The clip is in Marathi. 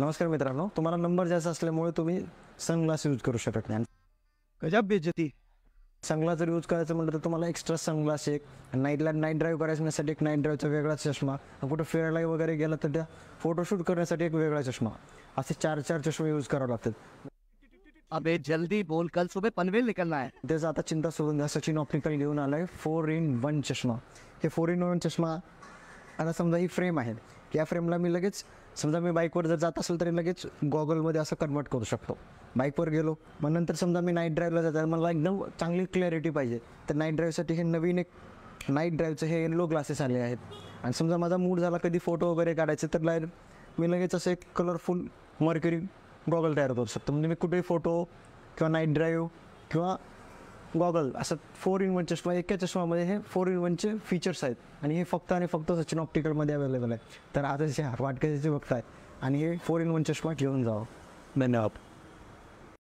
नमस्कार मित्रांनो तुम्हाला नंबर जास्त असल्यामुळे तुम्ही सनग्लास यूज करू शकत नाही गजाब बेजती सनग्लास जर यूज करायचं म्हटलं तर तुम्हाला एक्स्ट्रा सनग्लास एक नाईटला नाईट ड्राईव्ह करायसाठी एक नाईट ड्राईव्हचा वेगळा चष्मा कुठं फिरायला वगैरे गेला तर त्या फोटोशूट करण्यासाठी एक वेगळा चष्मा असे चार चार चष्मे यूज करावे लागतात अबे जल्दी बोल कल सुबह पनवेल निकलना है त्याचा आता चिंता सोडून द्या सचिन ऑप्टिकल घेऊन आलाय फोर इन वन चष्मा हे फोर इन वन चष्मा आता समजा ही फ्रेम आहे या फ्रेमला मी लगेच समजा मी बाईकवर जर जात असेल तरी लगेच गॉगलमध्ये असं कन्वर्ट करू शकतो बाईकवर गेलो मग नंतर समजा मी नाईट ड्राईव्हला जातात मला एकदम चांगली क्लॅरिटी पाहिजे तर नाईट ड्राईव्हसाठी हे नवीन एक नाईट ड्राईव्हचं हे येलो ग्लासेस आले आहेत आणि समजा माझा मूड झाला कधी फोटो वगैरे काढायचे तर लाईन मी लगेच असं एक कलरफुल मर्क्युरी गॉगल तयार करू शकतो म्हणजे मी कुठेही फोटो किंवा नाईट ड्राईव्ह किंवा गॉगल असं फोर इन वन चष्मा एका चष्मामध्ये हे फोर इन वनचे फीचर्स आहेत आणि हे फक्त आणि फक्त सचिन ऑप्टिकलमध्ये अवेलेबल आहे तर आता जसे बघत आहेत आणि हे फोर इन वन चष्मा घेऊन जावं धन्यवाद